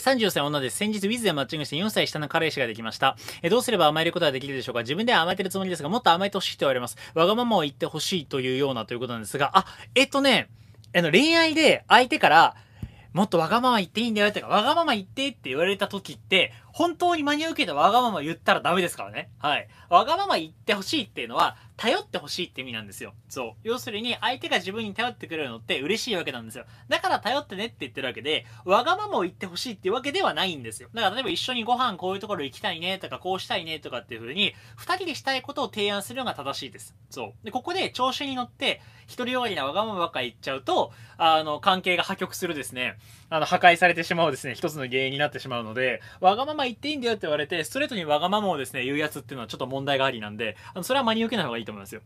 34歳女です。先日、ウィズでマッチングして4歳下の彼氏ができました。えどうすれば甘えることができるでしょうか自分では甘えてるつもりですが、もっと甘えてほしいと言われます。わがままを言ってほしいというようなということなんですが、あ、えっとね、あの、恋愛で相手から、もっとわがまま言っていいんだよとか、わがまま言ってって言われた時って、本当に真に受けたわがまま言ったらダメですからね。はい。わがまま言ってほしいっていうのは、頼ってほしいって意味なんですよ。そう。要するに、相手が自分に頼ってくれるのって嬉しいわけなんですよ。だから頼ってねって言ってるわけで、わがままを言ってほしいっていうわけではないんですよ。だから例えば一緒にご飯こういうところ行きたいねとか、こうしたいねとかっていう風に、二人でしたいことを提案するのが正しいです。そう。で、ここで調子に乗って、独りよがりなわがままばっか言っちゃうと、あの、関係が破局するですね、あの、破壊されてしまうですね、一つの原因になってしまうので、わがまま言っていいんだよって言われて、ストレートにわがままをですね、言うやつっていうのはちょっと問題がありなんで、あのそれは真に受けない方がいいと思いますよ。